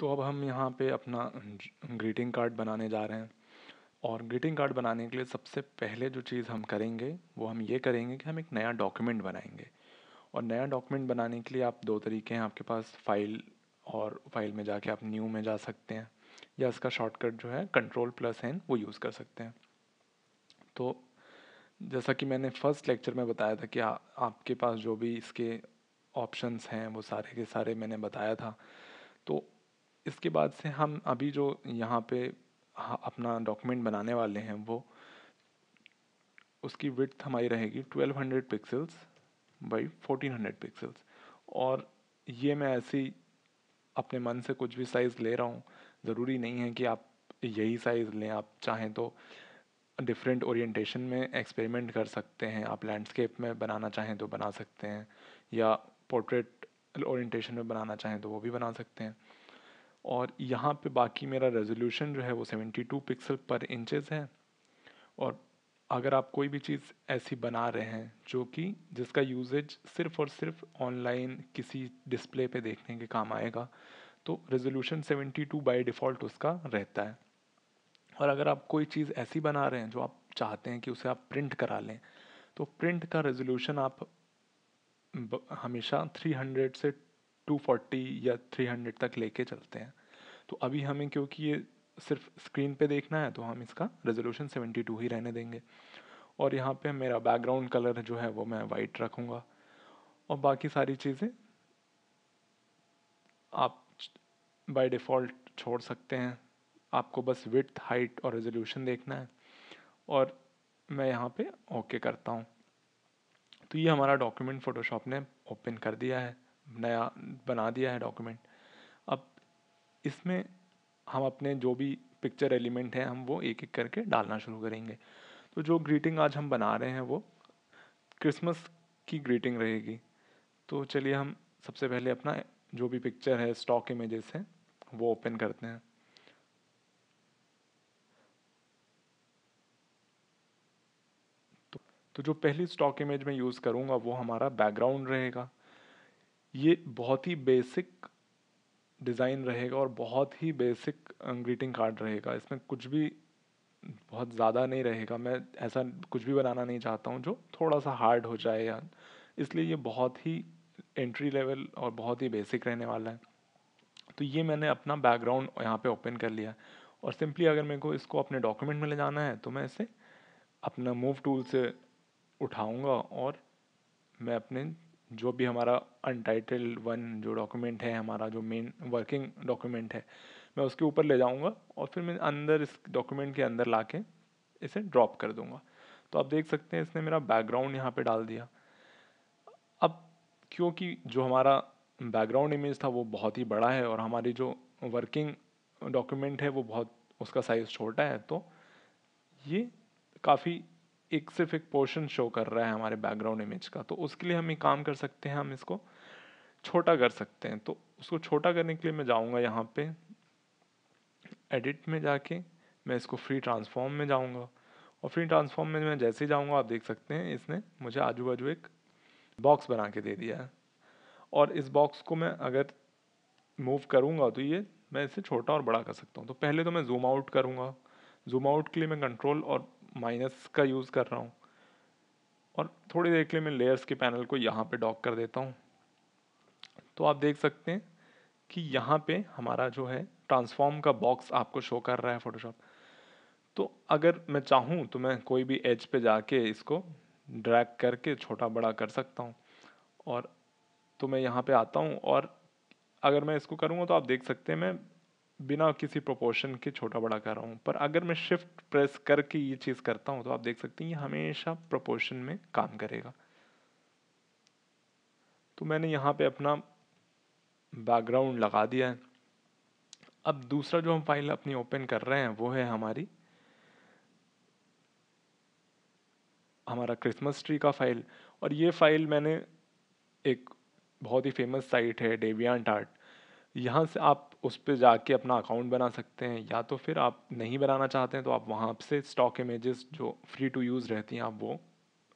तो अब हम यहाँ पे अपना ग्रीटिंग कार्ड बनाने जा रहे हैं और ग्रीटिंग कार्ड बनाने के लिए सबसे पहले जो चीज़ हम करेंगे वो हम ये करेंगे कि हम एक नया डॉक्यूमेंट बनाएंगे और नया डॉक्यूमेंट बनाने के लिए आप दो तरीके हैं आपके पास फाइल और फाइल में जाके आप न्यू में जा सकते हैं या इसका शॉर्टकट जो है कंट्रोल प्लस एन वो यूज़ कर सकते हैं तो जैसा कि मैंने फर्स्ट लेक्चर में बताया था कि आ, आपके पास जो भी इसके ऑप्शंस हैं वो सारे के सारे मैंने बताया था तो इसके बाद से हम अभी जो यहाँ पे अपना डॉक्यूमेंट बनाने वाले हैं वो उसकी विथ हमारी रहेगी 1200 पिक्सल्स बाई 1400 पिक्सल्स और ये मैं ऐसी अपने मन से कुछ भी साइज़ ले रहा हूँ ज़रूरी नहीं है कि आप यही साइज़ लें आप चाहें तो डिफरेंट ओरिएंटेशन में एक्सपेरिमेंट कर सकते हैं आप लैंडस्केप में बनाना चाहें तो बना सकते हैं या पोर्ट्रेट ओरिएंटेशन में बनाना चाहें तो वो भी बना सकते हैं और यहाँ पे बाकी मेरा रेजोल्यूशन जो है वो 72 पिक्सल पर इंचेस है और अगर आप कोई भी चीज़ ऐसी बना रहे हैं जो कि जिसका यूजेज सिर्फ और सिर्फ ऑनलाइन किसी डिस्प्ले पे देखने के काम आएगा तो रेजोल्यूशन 72 बाय डिफ़ॉल्ट उसका रहता है और अगर आप कोई चीज़ ऐसी बना रहे हैं जो आप चाहते हैं कि उसे आप प्रिंट करा लें तो प्रिंट का रेजोल्यूशन आप हमेशा 300 से 240 या 300 तक लेके चलते हैं तो अभी हमें क्योंकि ये सिर्फ स्क्रीन पे देखना है तो हम इसका रेजोल्यूशन 72 ही रहने देंगे और यहाँ पे मेरा बैकग्राउंड कलर जो है वो मैं वाइट रखूँगा और बाकी सारी चीज़ें आप बाय डिफ़ॉल्ट छोड़ सकते हैं आपको बस विथ हाइट और रेजोल्यूशन देखना है और मैं यहाँ पे ओके करता हूँ तो ये हमारा डॉक्यूमेंट फ़ोटोशॉप ने ओपन कर दिया है नया बना दिया है डॉक्यूमेंट अब इसमें हम अपने जो भी पिक्चर एलिमेंट हैं हम वो एक एक करके डालना शुरू करेंगे तो जो ग्रीटिंग आज हम बना रहे हैं वो क्रिसमस की ग्रीटिंग रहेगी तो चलिए हम सबसे पहले अपना जो भी पिक्चर है स्टॉक इमेजेस है वो ओपन करते हैं तो, तो जो पहली स्टॉक इमेज मैं यूज़ करूँगा वो हमारा बैकग्राउंड रहेगा ये बहुत ही बेसिक डिज़ाइन रहेगा और बहुत ही बेसिक ग्रीटिंग कार्ड रहेगा इसमें कुछ भी बहुत ज़्यादा नहीं रहेगा मैं ऐसा कुछ भी बनाना नहीं चाहता हूँ जो थोड़ा सा हार्ड हो जाए या इसलिए ये बहुत ही एंट्री लेवल और बहुत ही बेसिक रहने वाला है तो ये मैंने अपना बैकग्राउंड यहाँ पे ओपन कर लिया और सिंपली अगर मेरे को इसको अपने डॉक्यूमेंट में ले जाना है तो मैं इसे अपना मूव टूल से उठाऊँगा और मैं अपने जो भी हमारा अनटाइटल्ड वन जो डॉक्यूमेंट है हमारा जो मेन वर्किंग डॉक्यूमेंट है मैं उसके ऊपर ले जाऊँगा और फिर मैं अंदर इस डॉक्यूमेंट के अंदर ला के इसे ड्रॉप कर दूँगा तो आप देख सकते हैं इसने मेरा बैकग्राउंड यहाँ पे डाल दिया अब क्योंकि जो हमारा बैकग्राउंड इमेज था वो बहुत ही बड़ा है और हमारी जो वर्किंग डॉक्यूमेंट है वो बहुत उसका साइज़ छोटा है तो ये काफ़ी एक सिर्फ एक पोर्शन शो कर रहा है हमारे बैकग्राउंड इमेज का तो उसके लिए हम ये काम कर सकते हैं हम इसको छोटा कर सकते हैं तो उसको छोटा करने के लिए मैं जाऊँगा यहाँ पे एडिट में जाके मैं इसको फ्री ट्रांसफॉर्म में जाऊँगा और फ्री ट्रांसफॉर्म में मैं जैसे ही जाऊँगा आप देख सकते हैं इसने मुझे आजू बाजू एक बॉक्स बना के दे दिया है और इस बॉक्स को मैं अगर मूव करूँगा तो ये मैं इसे छोटा और बड़ा कर सकता हूँ तो पहले तो मैं जूम आउट करूँगा जूम आउट के लिए मैं कंट्रोल और माइनस का यूज़ कर रहा हूँ और थोड़ी देर के लिए मैं लेयर्स के पैनल को यहाँ पे डॉक कर देता हूँ तो आप देख सकते हैं कि यहाँ पे हमारा जो है ट्रांसफॉर्म का बॉक्स आपको शो कर रहा है फोटोशॉप तो अगर मैं चाहूँ तो मैं कोई भी एज पे जाके इसको ड्रैग करके छोटा बड़ा कर सकता हूँ और तो मैं यहाँ पे आता हूँ और अगर मैं इसको करूँगा तो आप देख सकते हैं मैं बिना किसी प्रोपोर्शन के छोटा बड़ा कर रहा हूँ पर अगर मैं शिफ्ट प्रेस करके ये चीज़ करता हूँ तो आप देख सकते हैं ये हमेशा प्रोपोर्शन में काम करेगा तो मैंने यहाँ पे अपना बैकग्राउंड लगा दिया है अब दूसरा जो हम फाइल अपनी ओपन कर रहे हैं वो है हमारी हमारा क्रिसमस ट्री का फाइल और ये फाइल मैंने एक बहुत ही फेमस साइट है डेवियांट आर्ट यहाँ से आप उस पर जाके अपना अकाउंट बना सकते हैं या तो फिर आप नहीं बनाना चाहते हैं तो आप वहाँ से स्टॉक इमेजेस जो फ्री टू यूज़ रहती हैं आप वो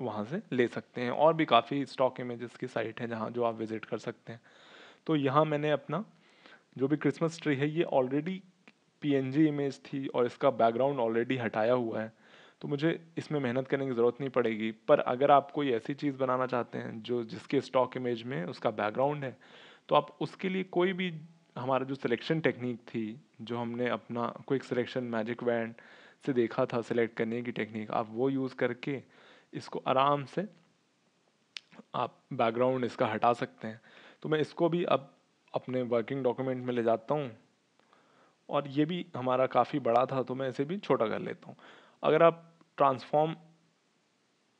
वहाँ से ले सकते हैं और भी काफ़ी स्टॉक इमेजेस की साइट है जहाँ जो आप विज़िट कर सकते हैं तो यहाँ मैंने अपना जो भी क्रिसमस ट्री है ये ऑलरेडी पी इमेज थी और इसका बैकग्राउंड ऑलरेडी हटाया हुआ है तो मुझे इसमें मेहनत करने की ज़रूरत नहीं पड़ेगी पर अगर आप कोई ऐसी चीज़ बनाना चाहते हैं जो जिसके स्टॉक इमेज में उसका बैकग्राउंड है तो आप उसके लिए कोई भी हमारा जो सिलेक्शन टेक्निक थी जो हमने अपना क्विक सिलेक्शन मैजिक बैंड से देखा था सिलेक्ट करने की टेक्निक आप वो यूज़ करके इसको आराम से आप बैकग्राउंड इसका हटा सकते हैं तो मैं इसको भी अब अपने वर्किंग डॉक्यूमेंट में ले जाता हूँ और ये भी हमारा काफ़ी बड़ा था तो मैं इसे भी छोटा कर लेता हूँ अगर आप ट्रांसफॉर्म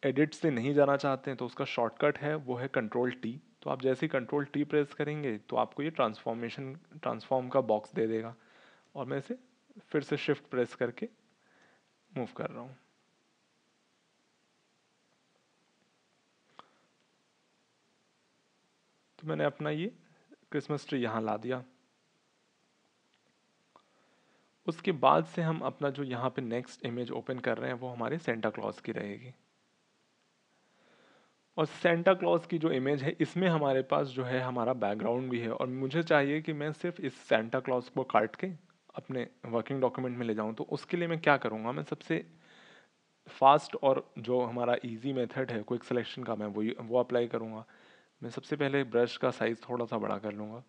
एडिट से नहीं जाना चाहते हैं तो उसका शॉर्टकट है वो है कंट्रोल टी तो आप जैसे ही कंट्रोल टी प्रेस करेंगे तो आपको ये ट्रांसफॉर्मेशन ट्रांसफॉर्म का बॉक्स दे देगा और मैं इसे फिर से शिफ्ट प्रेस करके मूव कर रहा हूँ तो मैंने अपना ये क्रिसमस ट्री यहाँ ला दिया उसके बाद से हम अपना जो यहाँ पे नेक्स्ट इमेज ओपन कर रहे हैं वो हमारे सेंटा क्लॉज की रहेगी और सेंटा क्लॉज की जो इमेज है इसमें हमारे पास जो है हमारा बैकग्राउंड भी है और मुझे चाहिए कि मैं सिर्फ इस सेंटा क्लॉज को काट के अपने वर्किंग डॉक्यूमेंट में ले जाऊँ तो उसके लिए मैं क्या करूँगा मैं सबसे फास्ट और जो हमारा इजी मेथड है क्विक सिलेक्शन का मैं वही वो अप्लाई करूँगा मैं सबसे पहले ब्रश का साइज़ थोड़ा सा बड़ा कर लूँगा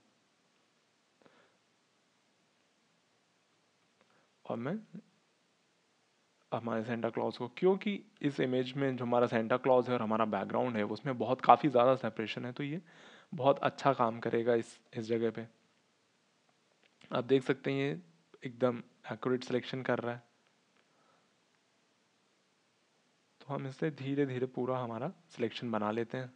और मैं हमारे सेंटा क्लॉज को क्योंकि इस इमेज में जो हमारा सेंटा क्लॉज है और हमारा बैकग्राउंड है उसमें बहुत काफ़ी ज़्यादा सेपरेशन है तो ये बहुत अच्छा काम करेगा इस इस जगह पे आप देख सकते हैं ये एकदम एक्यूरेट सिलेक्शन कर रहा है तो हम इससे धीरे धीरे पूरा हमारा सिलेक्शन बना लेते हैं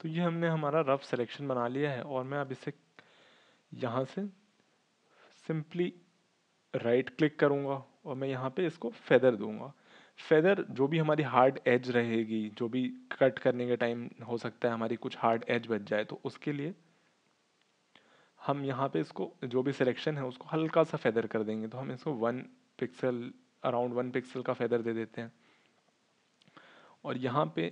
तो ये हमने हमारा रफ सिलेक्शन बना लिया है और मैं अब इसे यहाँ से सिंपली राइट क्लिक करूँगा और मैं यहाँ पे इसको फेदर दूँगा फेदर जो भी हमारी हार्ड एज रहेगी जो भी कट करने के टाइम हो सकता है हमारी कुछ हार्ड एज बच जाए तो उसके लिए हम यहाँ पे इसको जो भी सिलेक्शन है उसको हल्का सा फेदर कर देंगे तो हम इसको one pixel around one pixel का फेदर दे देते हैं और यहाँ पे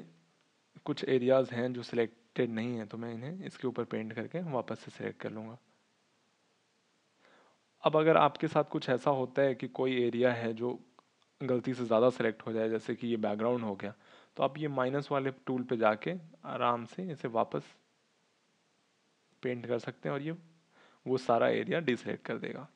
कुछ एरियाज़ हैं जो सिलेक्टेड नहीं हैं तो मैं इन्हें इसके ऊपर पेंट करके वापस से सिलेक्ट कर लूँगा अब अगर आपके साथ कुछ ऐसा होता है कि कोई एरिया है जो गलती से ज़्यादा सेलेक्ट हो जाए जैसे कि ये बैकग्राउंड हो गया तो आप ये माइनस वाले टूल पे जाके आराम से इसे वापस पेंट कर सकते हैं और ये वो सारा एरिया डिसलेक्ट कर देगा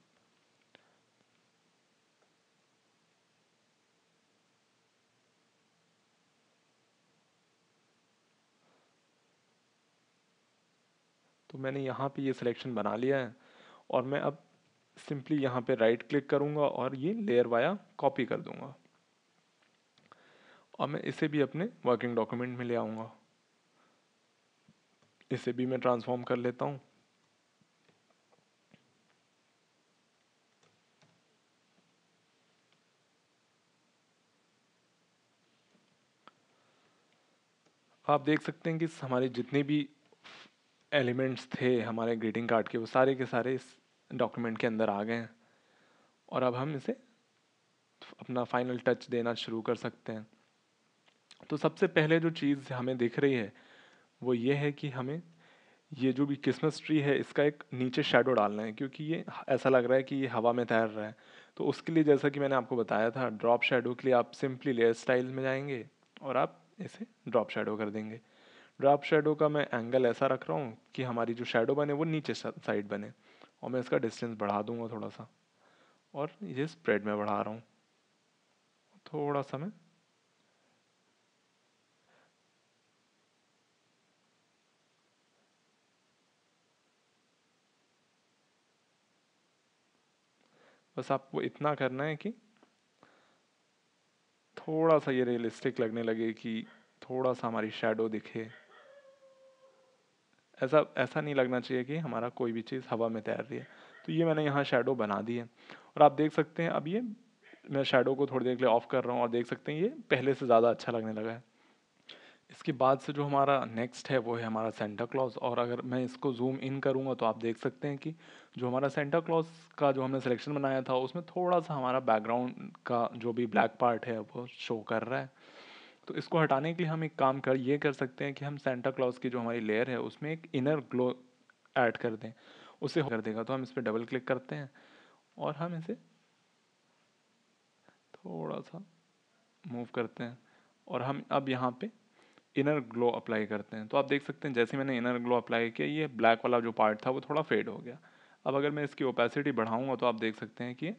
तो मैंने यहाँ पे ये सिलेक्शन बना लिया है और मैं अब सिंपली यहाँ पे राइट क्लिक करूँगा और ये लेयर वाया कॉपी कर दूँगा और मैं इसे भी अपने वर्किंग डॉक्यूमेंट में ले आऊँगा इसे भी मैं ट्रांसफॉर्म कर लेता हूँ आप देख सकते हैं कि हमारे जितने भी एलिमेंट्स थे हमारे ग्रीटिंग कार्ड के वो सारे के सारे इस डॉक्यूमेंट के अंदर आ गए हैं और अब हम इसे अपना फाइनल टच देना शुरू कर सकते हैं तो सबसे पहले जो चीज़ हमें दिख रही है वो ये है कि हमें ये जो भी क्रिसमस ट्री है इसका एक नीचे शेडो डालना है क्योंकि ये ऐसा लग रहा है कि ये हवा में तैर रहा है तो उसके लिए जैसा कि मैंने आपको बताया था ड्रॉप शेडो के लिए आप सिंपली लेयर स्टाइल में जाएंगे और आप इसे ड्रॉप शेडो कर देंगे ड्राफ्ट शेडो का मैं एंगल ऐसा रख रहा हूँ कि हमारी जो शेडो बने वो नीचे साइड बने और मैं इसका डिस्टेंस बढ़ा दूंगा थोड़ा सा और ये स्प्रेड में बढ़ा रहा हूँ थोड़ा सा मैं बस आपको इतना करना है कि थोड़ा सा ये रियलिस्टिक लगने लगे कि थोड़ा सा हमारी शेडो दिखे ऐसा ऐसा नहीं लगना चाहिए कि हमारा कोई भी चीज़ हवा में तैर रही है तो ये मैंने यहाँ शेडो बना दी है और आप देख सकते हैं अब ये मैं शेडो को थोड़ी देर के लिए ऑफ़ कर रहा हूँ और देख सकते हैं ये पहले से ज़्यादा अच्छा लगने लगा है इसके बाद से जो हमारा नेक्स्ट है वो है हमारा सेंटा क्लॉज और अगर मैं इसको जूम इन करूँगा तो आप देख सकते हैं कि जो हमारा सेंटा क्लॉज का जो हमने सिलेक्शन बनाया था उसमें थोड़ा सा हमारा बैकग्राउंड का जो भी ब्लैक पार्ट है वो शो कर रहा है तो इसको हटाने के लिए हम एक काम कर ये कर सकते हैं कि हम सेंटा क्लॉज की जो हमारी लेयर है उसमें एक इनर ग्लो ऐड कर दें उसे कर देगा तो हम इस पर डबल क्लिक करते हैं और हम इसे थोड़ा सा मूव करते हैं और हम अब यहाँ पे इनर ग्लो अप्लाई करते हैं तो आप देख सकते हैं जैसे मैंने इनर ग्लो अप्लाई किया ये ब्लैक वाला जो पार्ट था वो थोड़ा फेड हो गया अब अगर मैं इसकी ओपेसिटी बढ़ाऊँगा तो आप देख सकते हैं कि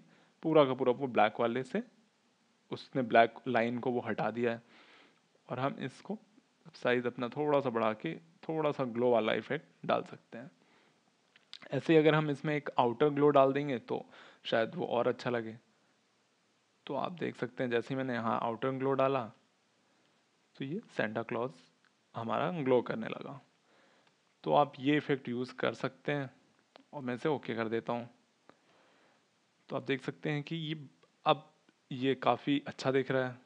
पूरा का पूरा वो ब्लैक वाले से उसने ब्लैक लाइन को वो हटा दिया है और हम इसको साइज़ अपना थोड़ा सा बढ़ा के थोड़ा सा ग्लो वाला इफेक्ट डाल सकते हैं ऐसे ही अगर हम इसमें एक आउटर ग्लो डाल देंगे तो शायद वो और अच्छा लगे तो आप देख सकते हैं जैसे मैंने यहाँ आउटर ग्लो डाला तो ये सेंटा क्लॉज हमारा ग्लो करने लगा तो आप ये इफ़ेक्ट यूज़ कर सकते हैं और मैं इसे ओके कर देता हूँ तो आप देख सकते हैं कि ये अब ये काफ़ी अच्छा दिख रहा है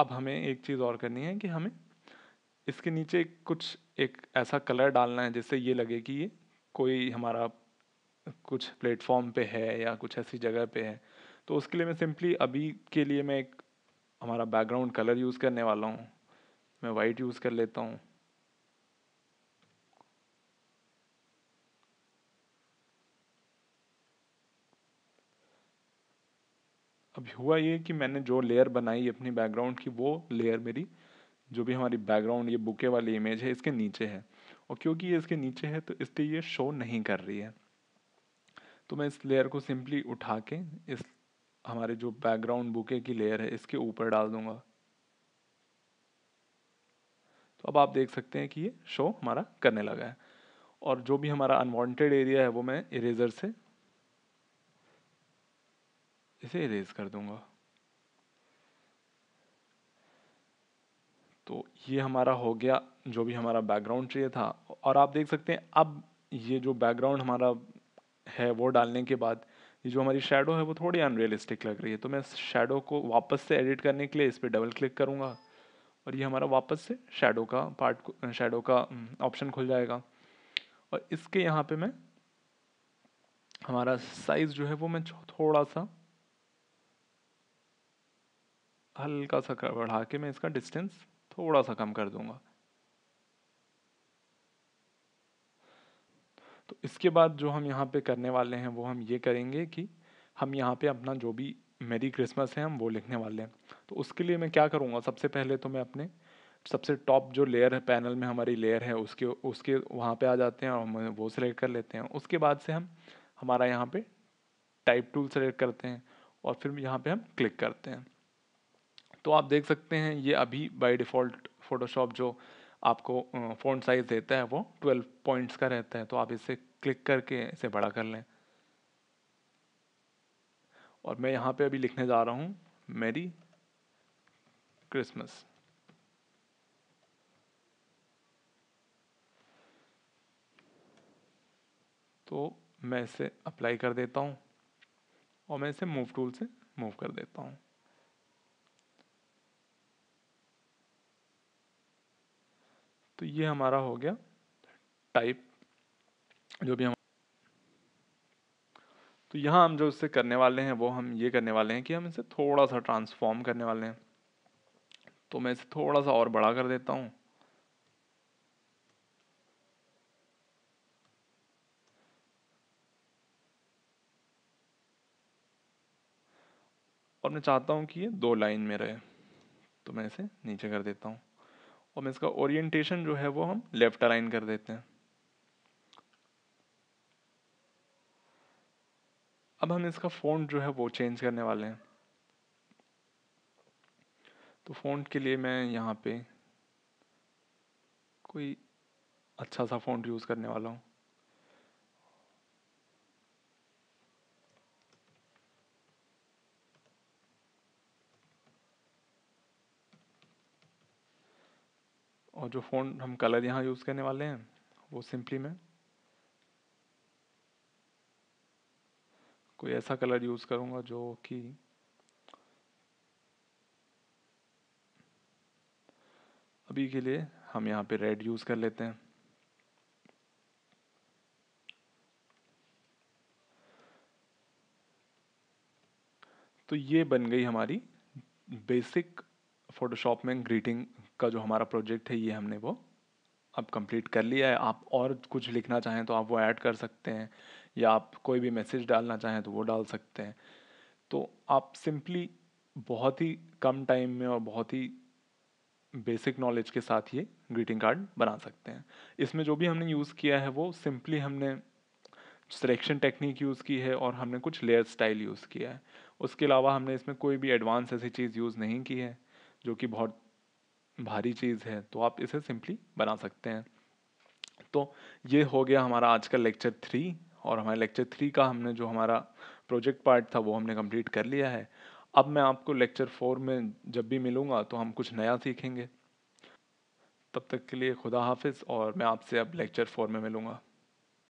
अब हमें एक चीज़ और करनी है कि हमें इसके नीचे कुछ एक ऐसा कलर डालना है जिससे ये लगे कि ये कोई हमारा कुछ प्लेटफॉर्म पे है या कुछ ऐसी जगह पे है तो उसके लिए मैं सिंपली अभी के लिए मैं एक हमारा बैकग्राउंड कलर यूज़ करने वाला हूँ मैं वाइट यूज़ कर लेता हूँ अब हुआ ये कि मैंने जो लेयर बनाई अपनी बैकग्राउंड की वो लेयर मेरी जो भी हमारी बैकग्राउंड ये बुके वाली इमेज है इसके नीचे है और क्योंकि ये इसके नीचे है तो इसलिए ये शो नहीं कर रही है तो मैं इस लेयर को सिंपली उठा के इस हमारे जो बैकग्राउंड बुके की लेयर है इसके ऊपर डाल दूंगा तो अब आप देख सकते हैं कि ये शो हमारा करने लगा है और जो भी हमारा अनवांटेड एरिया है वो मैं इरेजर से इसे इरेज कर दूंगा तो ये हमारा हो गया जो भी हमारा बैकग्राउंड चाहिए था और आप देख सकते हैं अब ये जो बैकग्राउंड हमारा है वो डालने के बाद ये जो हमारी शेडो है वो थोड़ी अनरियलिस्टिक लग रही है तो मैं शेडो को वापस से एडिट करने के लिए इस पर डबल क्लिक करूँगा और ये हमारा वापस से शेडो का पार्ट शेडो का ऑप्शन हम्म, खुल जाएगा और इसके यहाँ पे मैं हमारा साइज़ जो है वो मैं थोड़ा सा हल्का सा बढ़ा के मैं इसका डिस्टेंस थोड़ा सा कम कर दूंगा तो इसके बाद जो हम यहाँ पे करने वाले हैं वो हम ये करेंगे कि हम यहाँ पे अपना जो भी मेरी क्रिसमस है हम वो लिखने वाले हैं तो उसके लिए मैं क्या करूँगा सबसे पहले तो मैं अपने सबसे टॉप जो लेयर है पैनल में हमारी लेयर है उसके उसके वहाँ पे आ जाते हैं और हम वो सिलेक्ट कर लेते हैं उसके बाद से हम हमारा यहाँ पे टाइप टूल सेलेक्ट करते हैं और फिर यहाँ पे हम क्लिक करते हैं तो आप देख सकते हैं ये अभी बाय डिफ़ॉल्ट फ़ोटोशॉप जो आपको फ़ोन साइज़ देता है वो ट्वेल्व पॉइंट्स का रहता है तो आप इसे क्लिक करके इसे बड़ा कर लें और मैं यहाँ पे अभी लिखने जा रहा हूँ मेरी क्रिसमस तो मैं इसे अप्लाई कर देता हूँ और मैं इसे मूव टूल से मूव कर देता हूँ तो ये हमारा हो गया टाइप जो भी हम तो यहाँ हम जो इससे करने वाले हैं वो हम ये करने वाले हैं कि हम इसे थोड़ा सा ट्रांसफॉर्म करने वाले हैं तो मैं इसे थोड़ा सा और बड़ा कर देता हूँ और मैं चाहता हूँ कि ये दो लाइन में रहे तो मैं इसे नीचे कर देता हूँ और इसका ओरिएंटेशन जो है वो हम लेफ्ट अलाइन कर देते हैं अब हम इसका फ़ॉन्ट जो है वो चेंज करने वाले हैं तो फ़ॉन्ट के लिए मैं यहाँ पे कोई अच्छा सा फ़ॉन्ट यूज़ करने वाला हूँ और जो फ़ोन हम कलर यहाँ यूज़ करने वाले हैं वो सिंपली मैं कोई ऐसा कलर यूज़ करूँगा जो कि अभी के लिए हम यहाँ पे रेड यूज़ कर लेते हैं तो ये बन गई हमारी बेसिक फोटोशॉप में ग्रीटिंग का जो हमारा प्रोजेक्ट है ये हमने वो अब कंप्लीट कर लिया है आप और कुछ लिखना चाहें तो आप वो ऐड कर सकते हैं या आप कोई भी मैसेज डालना चाहें तो वो डाल सकते हैं तो आप सिंपली बहुत ही कम टाइम में और बहुत ही बेसिक नॉलेज के साथ ये ग्रीटिंग कार्ड बना सकते हैं इसमें जो भी हमने यूज़ किया है वो सिंपली हमने सिलेक्शन टेक्निक यूज़ की है और हमने कुछ लेयर स्टाइल यूज़ किया है उसके अलावा हमने इसमें कोई भी एडवांस ऐसी चीज़ यूज़ नहीं की है जो कि बहुत भारी चीज़ है तो आप इसे सिंपली बना सकते हैं तो ये हो गया हमारा आज का लेक्चर थ्री और हमारे लेक्चर थ्री का हमने जो हमारा प्रोजेक्ट पार्ट था वो हमने कंप्लीट कर लिया है अब मैं आपको लेक्चर फोर में जब भी मिलूँगा तो हम कुछ नया सीखेंगे तब तक के लिए खुदा हाफिज़ और मैं आपसे अब लेक्चर फोर में मिलूँगा